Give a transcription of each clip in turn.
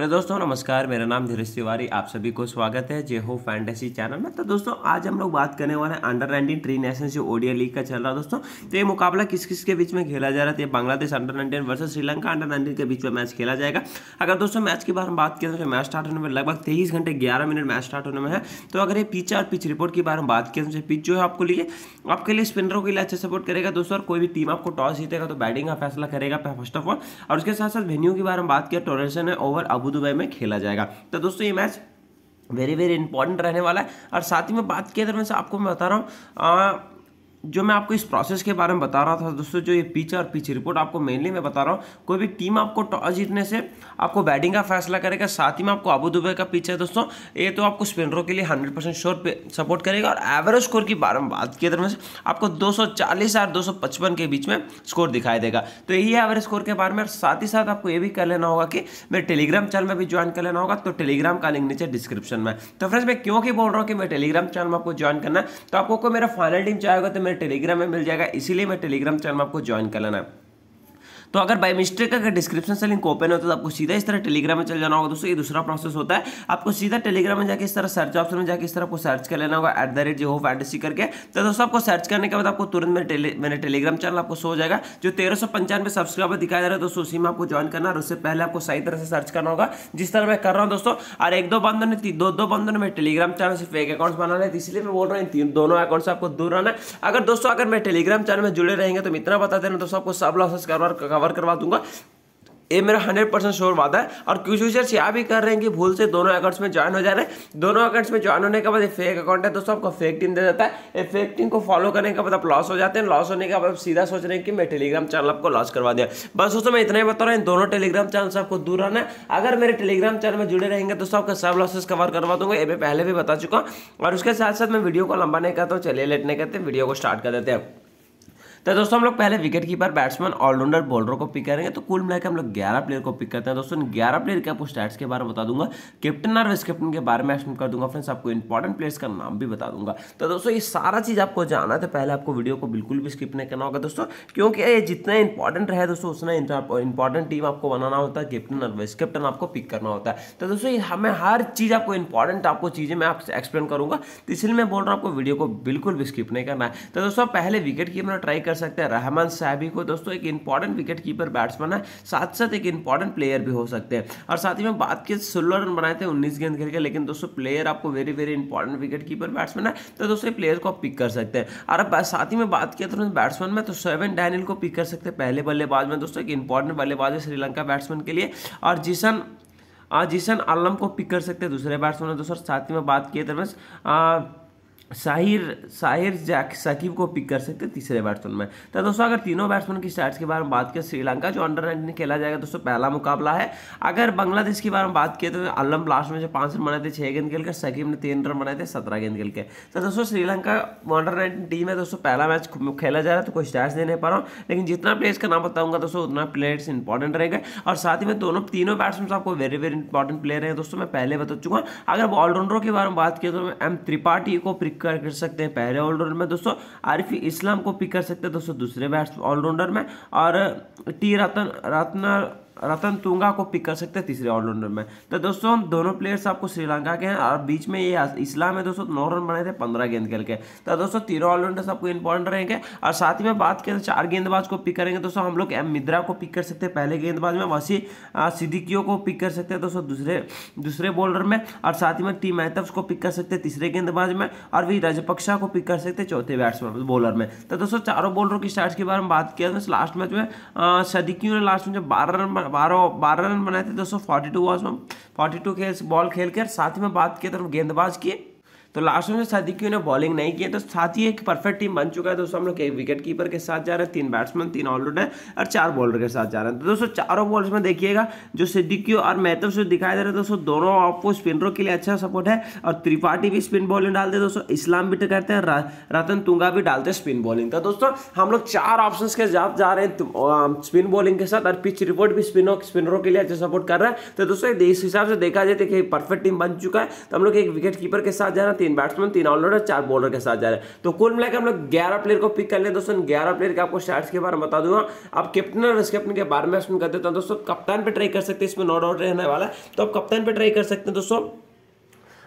hello दोस्तों नमस्कार मेरा नाम धीरज तिवारी आप सभी को स्वागत है जे हो फैंटेसी चैनल में तो दोस्तों आज हम लोग बात करने वाले हैं अंडर नाइनटीन ट्री नेशन जो ओडिया लीग का चल रहा है दोस्तों तो ये मुकाबला किस किस के बीच में खेला जा रहा है Bangladesh under nineteen versus Sri Lanka under nineteen के बीच में मैच खेला जाएगा अगर दोस्तों मैच की बारे हम बात करें तो मैच स्टार्ट होने में लगभग तेईस घंटे ग्यारह मिनट मैच स्टार्ट होने में है तो अगर ये पिच और पिच रिपोर्ट की बार हम बात करें तो पिच जो है आपको लिए आपके लिए स्पिनरों के लिए अच्छा सपोर्ट करेगा दोस्तों और कोई भी टीम आपको टॉस जीतेगा तो बैटिंग का फैसला करेगा फर्स्ट ऑफ ऑल और उसके साथ साथ वेन्यू की बार हम बात किया टोरेशन तो है ओवर अबू दुबई में खेला जाएगा तो दोस्तों ये मैच वेरी वेरी इंपॉर्टेंट रहने वाला है और साथ ही में बात किया तरफ मैं आपको मैं बता रहा हूँ जो मैं आपको इस प्रोसेस के बारे में बता रहा था दोस्तों जो ये पीछे और पीछे रिपोर्ट आपको मेनली मैं बता रहा हूँ कोई भी टीम आपको टॉस जीतने से आपको बैटिंग का फैसला करेगा साथ ही में आपको अबू दुबई का पीछे है दोस्तों ये तो आपको स्पिनरों के लिए हंड्रेड परसेंट श्योर सपोर्ट करेगा और एवरेज स्कोर की बारे में बात की तरफ से आपको दो और दो के बीच में स्कोर दिखाई देगा तो यही है एवरेज स्कोर के बारे में और साथ ही साथ आपको ये भी कर लेना होगा कि मेरे टेलीग्राम चैनल में भी ज्वाइन कर लेना होगा तो टेलीग्राम का लिंक नीचे डिस्क्रिप्शन में तो फ्रेंड्स मैं क्योंकि बोल रहा हूँ कि मैं टेलीग्राम चैनल में आपको ज्वाइन करना है तो आपको कोई मेरा फाइनल टीम चाहेगा तो हमें टेलीग्राम में मिल जाएगा इसीलिए मैं टेलीग्राम चैनल में आपको ज्वाइन कर लेना तो अगर बाई मिस्टेक अगर डिस्क्रिप्शन से लिंक ओपन होता है तो आपको सीधा इस तरह टेलीग्राम में चल जाना होगा दोस्तों ये दूसरा प्रोसेस होता है आपको सीधा टेलीग्राम में जाकर इस तरह सर्च ऑप्शन में जाकर इस तरह आपको सर्च कर लेना होगा एट द रेट जो फैंटेसी करके तो दोस्तों आपको सर्च करने के बाद आपको तुरंत मेरे मेरे टेलीग्राम चैनल आपको सो जाएगा जो तेरह सौ पंचानवे सब्सक्राइबर दिखाया जा रहा है दोस्तों उसी में आपको ज्वाइन करना और उससे पहले आपको सही तरह से सर्च करना होगा जिस तरह मैं कर रहा हूँ दोस्तों और एक दो बंदों ने दो दो बंदों ने मेरे टेलीग्राम चैनल से फेक अकाउंट्स बनाने इसलिए मैं बोल रहा हूँ दोनों अकाउंट से आपको दूर रहना है अगर दोस्तों अगर मेरे टेलीग्राम चैनल में जुड़े रहेंगे तो इतना बता देना दोस्तों आपको सब लॉसेस करवा कवर करवा दूंगा ये मेरा हंड्रेड परसेंट श्योर वादा है और कुछ यूजर्स यहाँ भी कर रहे हैं कि भूल से दोनों अकाउंट्स में ज्वाइन हो जा रहे हैं दोनों अकाउंट्स में ज्वाइन होने के बाद ये फेक अकाउंट है दोस्तों आपको फेक टीम दे देता है ये फेक टीम को फॉलो करने के बाद आप लॉस हो जाते हैं लॉस होने के बाद सीधा सोच रहे हैं कि मैं टेलीग्राम चैनल आपको लॉस करवा दिया बस दोस्तों मैं इतना ही बता रहा हूँ दोनों टेलीग्राम चैनल से आपको दूर रहना है अगर मेरे टेलीग्राम चैनल में जुड़े रहेंगे दोस्तों आपका सब लॉसेस कवर करवा दूंगा ये मैं पहले भी बता चुका हूँ और उसके साथ साथ मैं वीडियो को लंबा नहीं करता हूँ चलिए लेट नहीं करते वीडियो को स्टार्ट कर देते हैं तो दोस्तों हम लोग पहले विकेट कीपर बैट्समैन ऑलराउंडर बॉलरों को पिक करेंगे तो कुल मिलाकर हम लोग ग्यारह प्लेयर को पिक करते हैं दोस्तों ग्यारह प्लेयर के आपको स्टैट्स के बारे में बता दूंगा कैप्टन और वाइस कैप्टन के बारे में एक्सप्लेन कर दूंगा फ्रेंड्स आपको इंपॉर्टेंट प्लेयर्स का नाम भी बता दूंगा तो दोस्तों ये सारा चीज़ आपको जाना है तो पहले आपको वीडियो को बिल्कुल भी स्किप नहीं करना होगा दोस्तों क्योंकि ये जितना इंपॉर्टेंट रहे दोस्तों उतना इंपॉर्टेंट टीम आपको बनाना होता है कैप्टन और वाइस कैप्टन आपको पिक करना होता है तो दोस्तों हमें हर चीज़ आपको इंपॉर्टेंट आपको चीज़ें मैं आपसे एक्सप्लेन करूंगा तो इसलिए मैं बोल रहा हूँ आपको वीडियो को बिल्कुल भी स्किप नहीं करना है तो दोस्तों पहले विकेट कीपर ट्राई कर सकते हैं रहमान साहबी को दोस्तों एक इंपॉर्टेंट विकेट कीपर बैट्समैन है साथ साथ एक इंपॉर्टेंट प्लेयर भी हो सकते हैं और साथ ही में बात की सोलह रन बनाए थे उन्नीस गेंद खेल के लेकिन दोस्तों प्लेयर आपको very very important wicket keeper batsman है तो दोस्तों ये प्लेयर को आप पिक कर सकते हैं और अब साथ ही में बात किया तुरंत बैट्समैन में तो सेवन डैनियल को पिक कर सकते हैं पहले बल्लेबाज में दोस्तों एक इंपॉर्टेंट बल्लेबाज है श्रीलंका बैट्समैन के लिए और जिसन जिसन आलम को पिक कर सकते हैं दूसरे बैट्समैन दोस्तों साथ ही में बात किए तरफ शाहिर शाहिर जैक सकीब को पिक कर सकते हैं तीसरे बैट्समैन में तो दोस्तों अगर तीनों बैट्समैन की स्टार्ट के बारे में बात करें श्रीलंका जो अंडर नाइनटीन खेला जाएगा दोस्तों पहला मुकाबला है अगर बांग्लादेश के बारे में बात किए तो आलम लास्ट में जो पाँच रन बनाए थे छः गेंद खेल कर सकीब ने तीन रन बनाए थे सत्रह गेंद खेल के तो दोस्तों श्रीलंका अंडर नाइनटीन टीम है दोस्तों पहला मैच खेला जा रहा है तो कोई स्टार्ट दे नहीं पा रहा हूँ लेकिन जितना प्लेयर्स का नाम बताऊँगा दोस्तों उतना प्लेयर्स इंपॉर्टेंट रहेंगे और साथ ही में दोनों तीनों बैट्समैन तो आपको वेरी वेरी इंपॉर्टेंट प्लेयर हैं दोस्तों मैं पहले बता चुका हूँ अगर ऑलराउंडरों के बारे में बात करें तो एम त्रिपाठी को कर, कर सकते हैं पहले ऑलराउंडर में दोस्तों आरिफ इस्लाम को पिक कर सकते हैं दोस्तों दूसरे बैट्स ऑलराउंडर में और टी रतन रत्न रतन तुंगा को पिक कर सकते हैं तीसरे ऑलराउंडर में तो दोस्तों दोनों प्लेयर्स आपको श्रीलंका के हैं और बीच में ये इस्लाम है दोस्तों नौ रन बनाए थे पंद्रह गेंद खेल के तो दोस्तों तीनों ऑलराउंडर्स आपको इंपॉर्टेंट रहेंगे और साथ ही में बात करें तो चार गेंदबाज को पिक करेंगे दोस्तों हम लोग एम मिद्रा को पिक कर सकते हैं पहले गेंदबाज में वसी सिद्दीकियों को पिक कर सकते हैं दोस्तों दूसरे दूसरे बॉलर में और साथ ही में टी मैथव्स को पिक कर सकते हैं तीसरे गेंदबाज में और वी रजपक्षा को पिक कर सकते हैं चौथे बैट्समैन बॉलर में तो दोस्तों चारों बॉलरों की स्टार्ट के बारे में बात किया तो लास्ट मैच में सदिकियों ने लास्ट में में बारह रन बारह बारह रन बनाए थे दोस्तों forty two was forty two खेल बॉल खेल कर साथ में बात की तरफ तो गेंदबाज की तो लास्ट में की ने बॉलिंग नहीं किया है तो साथ ही एक परफेक्ट टीम बन चुका है दोस्तों हम लोग एक विकेट कीपर के साथ जा रहे हैं तीन बैट्समैन तीन ऑलराउंडर और चार बॉलर के साथ जा रहे हैं तो दोस्तों चारों बॉल्स में देखिएगा जो सिद्दिकियों और मैथव से दिखाई दे रहे हैं दोस्तों दोनों आपको स्पिनरों के लिए अच्छा सपोर्ट है और त्रिपाठी भी स्पिन बॉलिंग डालते हैं दोस्तों इस्लाम भी करते हैं रतन तुंगा भी डालते हैं स्पिन बॉलिंग तो दोस्तों हम लोग चार ऑप्शन के साथ जा रहे हैं स्पिन तो, बॉलिंग के साथ और पिच रिपोर्ट भी स्पिनों स्पिनरों के लिए अच्छा सपोर्ट कर रहा है तो दोस्तों इस हिसाब से देखा जाए तो परफेक्ट टीम बन चुका है तो हम लोग एक विकेट कीपर के साथ जा रहे हैं तीन बैट्समैन तीन ऑलराउंडर चार बॉलर के साथ जा रहे हैं तो कुल मिलाकर हम लोग ग्यारह प्लेयर को पिक कर ले दोस्तों ग्यारह प्लेयर के आपको स्टार्ट के बारे में बता दूंगा आप कैप्टन और कैप्टन के बारे में कर देता हूँ दोस्तों कप्तान पर ट्राई कर सकते हैं इसमें नो डाउट रहने वाला है तो आप कप्तान पर ट्राई कर सकते हैं दोस्तों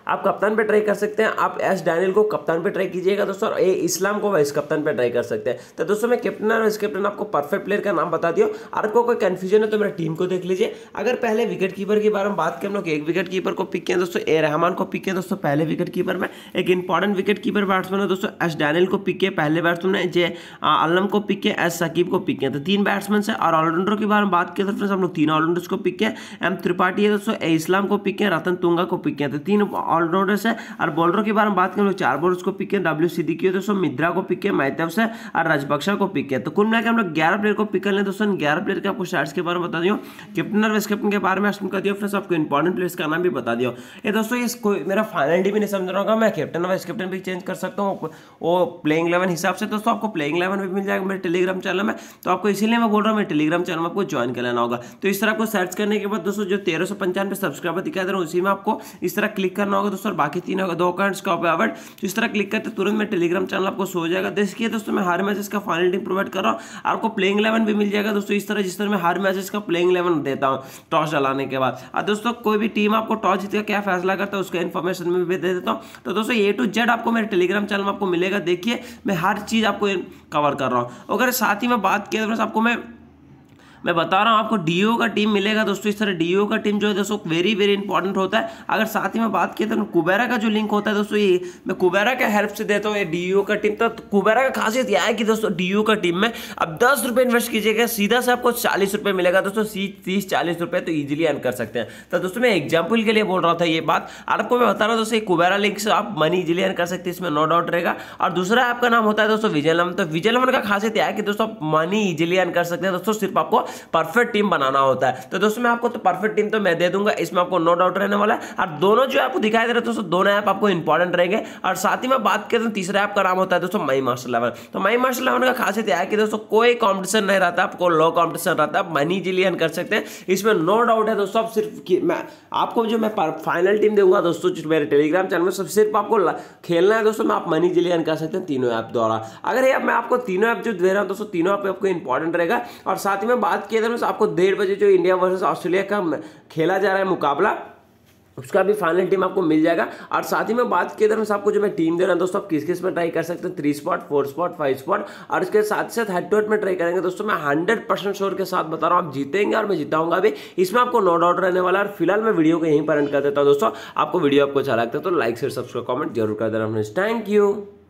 आप कप्तान पे ट्राई कर सकते हैं आप एस डैनियल को कप्तान पे ट्राई कीजिएगा दोस्तों और ए इस्लाम को वाइस कप्तान पे ट्राई कर सकते हैं तो दोस्तों मैं कैप्टन और वाइस कैप्टन आपको परफेक्ट प्लेयर का नाम बता दिया आपको कोई कन्फ्यूजन है तो मेरे टीम को देख लीजिए अगर पहले विकेट कीपर के बारे में बात करें लोग एक विकेट कीपर को पिक किया दोस्तों ए रहमान को पिक किया दोस्तों पहले विकेट कीपर में एक इंपॉर्टेंट विकेट कीपर बैट्समैन है दोस्तों एस डैनियल को पिक किया पहले बैट्समैन है जे आलम को पिक किया एस सकीब को पिक किया तो तीन बैट्समैन है और ऑलराउंडर के बारे में बात किया तो फ्रेंड्स हम लोग तीन ऑलराउंडर्स को पिक किया एम त्रिपाठी है दोस्तों ए इस्लाम को पिक किया रतन तुंगा को पिक किया तो तीन ऑलराउंडर से और बॉलरों के बारे में बात करें तो चार बॉलर्स को पिक किया डब्ल्यू सिद्दी की दोस्तों मिद्रा को पिक किया मैथव से और राजपक्षा को पिक किया तो कुल मिलाकर हम लोग ग्यारह प्लेयर को पिक कर लें दोस्तों ग्यारह प्लेयर के आपको स्टार्ट के बारे में बता दियो कैप्टन और वाइस कैप्टन के बारे में एक्शन कर दिया फ्रेंड्स आपको इंपॉर्टेंट प्लेयर्स का नाम भी बता दियो ये दोस्तों ये मेरा फाइनल टीम नहीं समझ रहा मैं कैप्टन वाइस कैप्टन भी चेंज कर सकता हूँ वो प्लेइंग इलेवन हिसाब से दोस्तों आपको प्लेइंग इलेवन भी मिल जाएगा मेरे टेलीग्राम चैनल में तो आपको इसीलिए मैं बोल रहा हूँ मेरे टेलीग्राम चैनल में आपको ज्वाइन कर लेना होगा तो इस तरह आपको सर्च करने के बाद दोस्तों जो तेरह सौ पंचानवे सब्सक्राइबर दिखा दे रहा हूँ उसी में आपको इस तरह क्लिक करना होगा होगा दोस्तों और बाकी तीन होगा दो अकाउंट्स का अवर्ड तो इस तरह क्लिक करते तुरंत मैं टेलीग्राम चैनल आपको सो जाएगा देखिए तो दोस्तों मैं हर मैचेस का फाइनल टीम प्रोवाइड कर रहा हूँ आपको प्लेइंग इलेवन भी मिल जाएगा दोस्तों इस तरह जिस तरह मैं हर मैचेस का प्लेइंग इलेवन देता हूँ टॉस डलाने के बाद और दोस्तों कोई भी टीम आपको टॉस जीत का क्या फैसला करता है उसका इन्फॉर्मेशन में भी दे देता हूँ तो दोस्तों ए टू जेड आपको मेरे टेलीग्राम चैनल में आपको मिलेगा देखिए मैं हर चीज़ आपको कवर कर रहा हूँ अगर साथ ही मैं बात किया तो आपको मैं मैं बता रहा हूँ आपको डी का टीम मिलेगा दोस्तों इस तरह डी का टीम जो है दोस्तों वेरी वेरी इंपॉर्टेंट होता है अगर साथ ही में बात की तो कुबेरा का जो लिंक होता है दोस्तों ये मैं कुबेरा का हेल्प से देता हूँ ये डी का टीम तो कुबेरा का खासियत यह है कि दोस्तों डी का टीम में अब दस इन्वेस्ट कीजिएगा सीधा से आपको चालीस मिलेगा दोस्तों तीस चालीस रुपये तो ईजिली अर्न कर सकते हैं तो दोस्तों मैं एग्जाम्पल के लिए बोल रहा था ये बात आपको मैं बता रहा हूँ दोस्तों कुबेरा लिंक से आप मनी इजिली अर्न कर सकते हैं इसमें नो डाउट रहेगा और दूसरा आपका नाम होता है दोस्तों विजय लमन तो विजय लमन का खासियत यह है कि दोस्तों आप मनी इजिली अर्न कर सकते हैं दोस्तों सिर्फ आपको परफेक्ट टीम बनाना होता है तो दोस्तों मैं आपको तो परफेक्ट टीम तो मैं दे दूंगा इसमें आपको नो डाउट रहने वाला है और दोनों जो आपको दिखाई दे रहे दोस्तों दोनों ऐप आपको इंपॉर्टेंट रहेंगे और साथ ही मैं बात करता तो हूँ तीसरे ऐप का नाम होता है दोस्तों माई मास्टर लेवल तो माई मास्टर लेवल का खासियत है कि दोस्तों कोई कॉम्पिटिशन नहीं रहता आपको लो कॉम्पिटिशन रहता है मनी इजिली कर सकते हैं इसमें नो डाउट है दोस्तों सिर्फ आपको जो मैं फाइनल टीम दूंगा दोस्तों मेरे टेलीग्राम चैनल में सिर्फ आपको खेलना है दोस्तों मैं आप मनी इजिली कर सकते हैं तीनों ऐप द्वारा अगर ये मैं आपको तीनों ऐप जो दे रहा हूँ दोस्तों तीनों ऐप आपको इंपॉर्टेंट रहेगा और साथ ही में बात बात किया था मैं आपको डेढ़ बजे जो इंडिया वर्सेस ऑस्ट्रेलिया का खेला जा रहा है मुकाबला उसका भी फाइनल टीम आपको मिल जाएगा और साथ ही मैं बात किए दरअसल आपको जो मैं टीम दे रहा हूँ दोस्तों आप किस किस में ट्राई कर सकते हैं three spot four spot five spot और उसके साथ साथ हेड टू हेड में ट्राई करेंगे दोस्तों मैं हंड्रेड परसेंट शोर के साथ बता रहा हूँ आप जीतेंगे और मैं जीताऊंगा भी इसमें आपको नो डाउट रहने वाला और फिलहाल मैं वीडियो को यहीं पर एंड कर देता हूँ दोस्तों आपको वीडियो आपको अच्छा लगता है तो लाइक शेयर सब्सक्राइब कॉमेंट जरूर कर देना थैंक यू